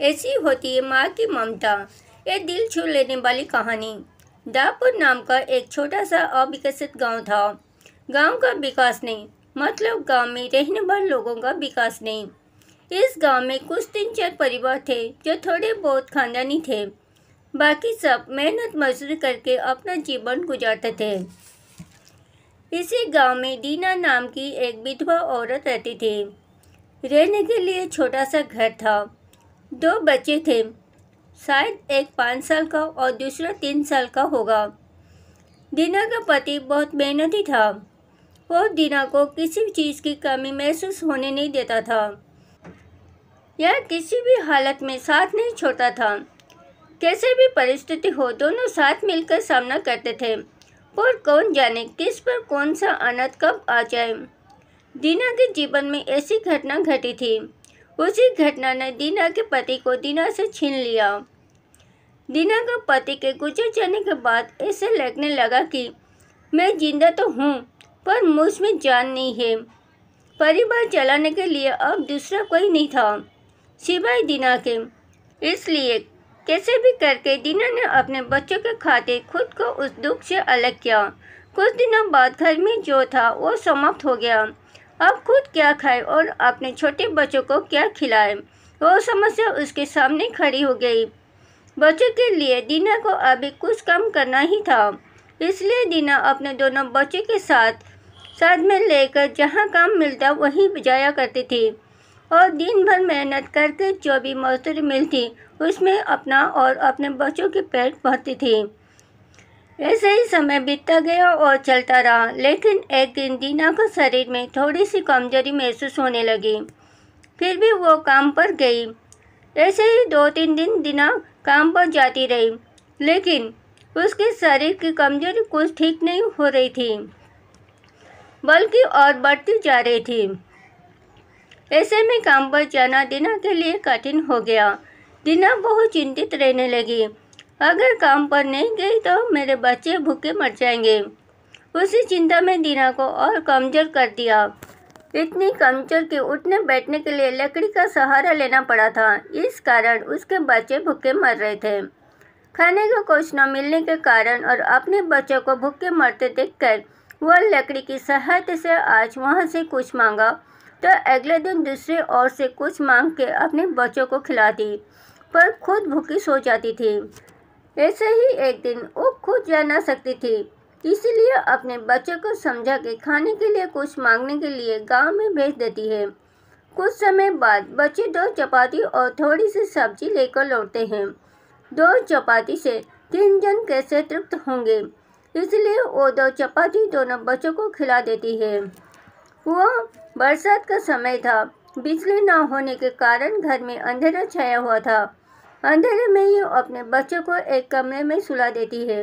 ऐसी होती है माँ की ममता ये दिल छू लेने वाली कहानी दापुर नाम का एक छोटा सा अविकसित गांव था गांव का विकास नहीं मतलब गांव में रहने वाले लोगों का विकास नहीं इस गांव में कुछ तीन चार परिवार थे जो थोड़े बहुत खानदानी थे बाकी सब मेहनत मजदूरी करके अपना जीवन गुजारते थे इसी गांव में दीना नाम की एक विधवा औरत रहती थी रहने के लिए छोटा सा घर था दो बच्चे थे शायद एक पाँच साल का और दूसरा तीन साल का होगा दीना का पति बहुत मेहनती था वो दीना को किसी भी चीज़ की कमी महसूस होने नहीं देता था यह किसी भी हालत में साथ नहीं छोड़ता था कैसे भी परिस्थिति हो दोनों साथ मिलकर सामना करते थे पर कौन जाने किस पर कौन सा आनंद कब आ जाए दीना के जीवन में ऐसी घटना घटी थी उसी घटना ने दीना के पति को दीना से छीन लिया दीना के पति के गुजर जाने के बाद ऐसे लगने लगा कि मैं जिंदा तो हूँ पर मुझ में जान नहीं है परिवार चलाने के लिए अब दूसरा कोई नहीं था सिवाय दीना के इसलिए कैसे भी करके दीना ने अपने बच्चों के खाते खुद को उस दुख से अलग किया कुछ दिनों बाद घर में जो था वो समाप्त हो गया आप खुद क्या खाए और अपने छोटे बच्चों को क्या खिलाए वो समस्या उसके सामने खड़ी हो गई बच्चों के लिए दीना को अभी कुछ कम करना ही था इसलिए दीना अपने दोनों बच्चों के साथ साथ में लेकर जहाँ काम मिलता वहीं जाया करती थी और दिन भर मेहनत करके जो भी मजदूरी मिलती उसमें अपना और अपने बच्चों के पेट भरती थी ऐसे ही समय बीतता गया और चलता रहा लेकिन एक दिन दीना को शरीर में थोड़ी सी कमजोरी महसूस होने लगी फिर भी वो काम पर गई ऐसे ही दो तीन दिन दीना काम पर जाती रही लेकिन उसके शरीर की कमजोरी कुछ ठीक नहीं हो रही थी बल्कि और बढ़ती जा रही थी ऐसे में काम पर जाना दीना के लिए कठिन हो गया दीना बहुत चिंतित रहने लगी अगर काम पर नहीं गई तो मेरे बच्चे भूखे मर जाएंगे उसी चिंता में दीना को और कमज़ोर कर दिया इतनी कमज़ोर कि उठने बैठने के लिए लकड़ी का सहारा लेना पड़ा था इस कारण उसके बच्चे भूखे मर रहे थे खाने का कुछ न मिलने के कारण और अपने बच्चों को भूखे मरते देखकर वह लकड़ी की सहायता से आज वहाँ से कुछ मांगा तो अगले दिन दूसरे और से कुछ मांग के अपने बच्चों को खिलाती पर खुद भूखी सो जाती थी ऐसे ही एक दिन वो खुद जा ना सकती थी इसलिए अपने बच्चे को समझा के खाने के लिए कुछ मांगने के लिए गांव में भेज देती है कुछ समय बाद बच्चे दो चपाती और थोड़ी सी सब्जी लेकर लौटते हैं दो चपाती से तीन जन कैसे तृप्त होंगे इसलिए वो दो चपाती दोनों बच्चों को खिला देती है वो बरसात का समय था बिजली न होने के कारण घर में अंधेरा छाया हुआ था अंधेरे में ही अपने बच्चों को एक कमरे में सुला देती है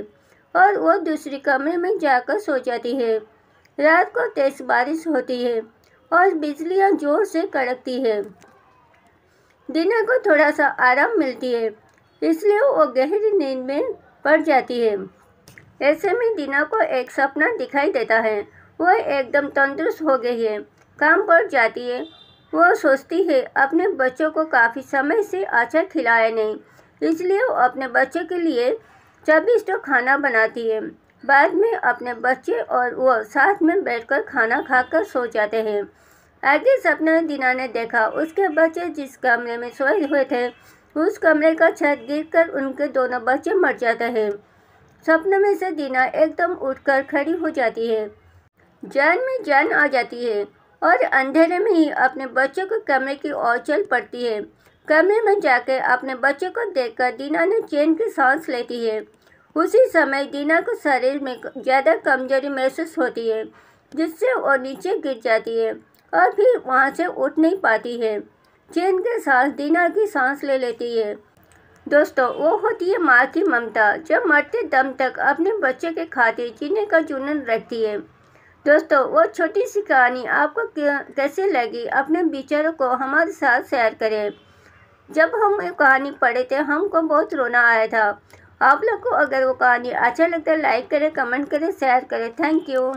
और वो दूसरे कमरे में जाकर सो जाती है रात को तेज बारिश होती है और बिजलियाँ जोर से कड़कती है दिनों को थोड़ा सा आराम मिलती है इसलिए वो गहरी नींद में पड़ जाती है ऐसे में दिना को एक सपना दिखाई देता है वह एकदम तंदुरुस्त हो गई है काम पर जाती है वो सोचती है अपने बच्चों को काफ़ी समय से अच्छा खिलाया नहीं इसलिए वो अपने बच्चों के लिए चौबीस तो खाना बनाती है बाद में अपने बच्चे और वो साथ में बैठकर खाना खाकर सो जाते हैं आगे सपना दीना ने देखा उसके बच्चे जिस कमरे में सोए हुए थे उस कमरे का छत गिरकर उनके दोनों बच्चे मर जाते हैं सपने में से दीना एकदम उठकर खड़ी हो जाती है जान में जान आ जाती है और अंधेरे में ही अपने बच्चों को कमरे की ओर चल पड़ती है कमरे में जाकर अपने बच्चों को देखकर दीना ने चैन की सांस लेती है उसी समय दीना को शरीर में ज़्यादा कमजोरी महसूस होती है जिससे वो नीचे गिर जाती है और फिर वहाँ से उठ नहीं पाती है चैन के साथ दीना की सांस ले लेती है दोस्तों वो होती है माँ की ममता जो मरते दम तक अपने बच्चे के खातिर जीने का जुनून रखती है दोस्तों वो छोटी सी कहानी आपको कैसे लगी अपने विचारों को हमारे साथ शेयर करें जब हम ये कहानी पढ़े थे हमको बहुत रोना आया था आप लोग को अगर वो कहानी अच्छा लगता है लाइक करें कमेंट करें शेयर करें थैंक यू